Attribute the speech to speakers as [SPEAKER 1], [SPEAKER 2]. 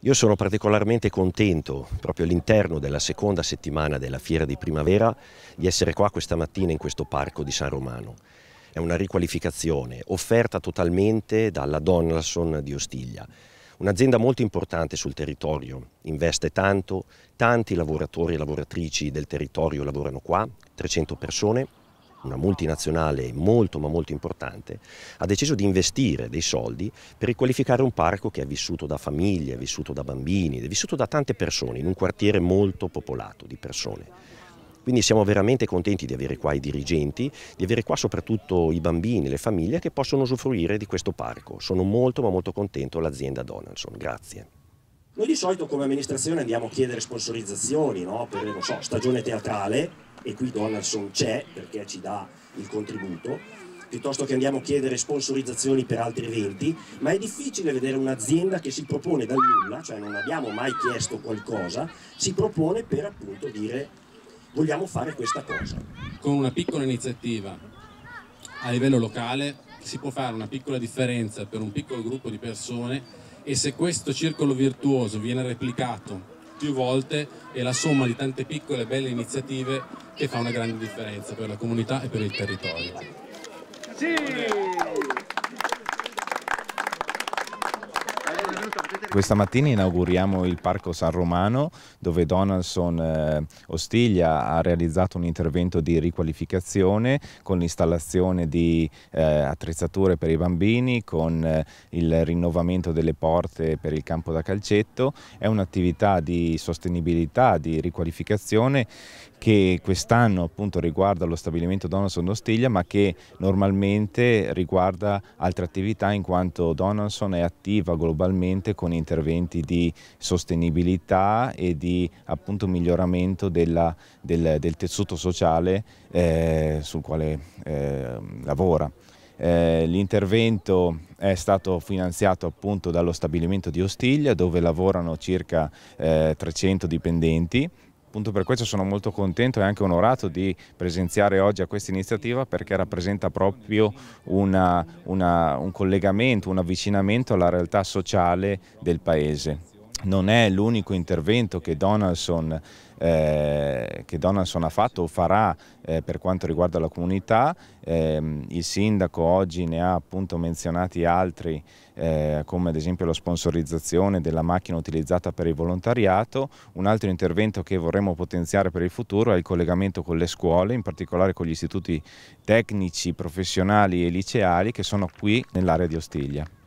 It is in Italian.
[SPEAKER 1] Io sono particolarmente contento, proprio all'interno della seconda settimana della Fiera di Primavera, di essere qua questa mattina in questo parco di San Romano. È una riqualificazione offerta totalmente dalla Donaldson di Ostiglia. Un'azienda molto importante sul territorio, investe tanto, tanti lavoratori e lavoratrici del territorio lavorano qua, 300 persone, una multinazionale molto ma molto importante, ha deciso di investire dei soldi per riqualificare un parco che è vissuto da famiglie, è vissuto da bambini, è vissuto da tante persone, in un quartiere molto popolato di persone. Quindi siamo veramente contenti di avere qua i dirigenti, di avere qua soprattutto i bambini, le famiglie che possono usufruire di questo parco. Sono molto ma molto contento l'azienda Donaldson. Grazie. Noi di solito come amministrazione andiamo a chiedere sponsorizzazioni no? per so, stagione teatrale, e qui Donaldson c'è perché ci dà il contributo, piuttosto che andiamo a chiedere sponsorizzazioni per altri eventi, ma è difficile vedere un'azienda che si propone dal nulla, cioè non abbiamo mai chiesto qualcosa, si propone per appunto dire
[SPEAKER 2] vogliamo fare questa cosa. Con una piccola iniziativa a livello locale si può fare una piccola differenza per un piccolo gruppo di persone e se questo circolo virtuoso viene replicato più volte è la somma di tante piccole e belle iniziative che fa una grande differenza per la comunità e per il territorio.
[SPEAKER 3] Sì. Questa mattina inauguriamo il Parco San Romano dove Donaldson eh, Ostiglia ha realizzato un intervento di riqualificazione con l'installazione di eh, attrezzature per i bambini, con eh, il rinnovamento delle porte per il campo da calcetto. È un'attività di sostenibilità, di riqualificazione che quest'anno appunto riguarda lo stabilimento Donaldson Ostiglia ma che normalmente riguarda altre attività in quanto Donaldson è attiva globalmente con con interventi di sostenibilità e di appunto, miglioramento della, del, del, tessuto sociale eh, sul quale eh, lavora. Eh, l'intervento è stato finanziato appunto dallo stabilimento di Ostiglia dove lavorano circa 300 eh, dipendenti Appunto per questo sono molto contento e anche onorato di presenziare oggi a questa iniziativa perché rappresenta proprio una, una, un collegamento, un avvicinamento alla realtà sociale del Paese non è l'unico intervento che Donaldson, eh, che Donaldson, ha fatto o farà eh, per quanto riguarda la comunità, eh, il sindaco oggi ne ha appunto menzionati altri eh, come ad esempio la sponsorizzazione della macchina utilizzata per il volontariato, un altro intervento che vorremmo potenziare per il futuro è il collegamento con le scuole, in particolare con gli istituti tecnici, professionali e liceali che sono qui nell'area di Ostiglia.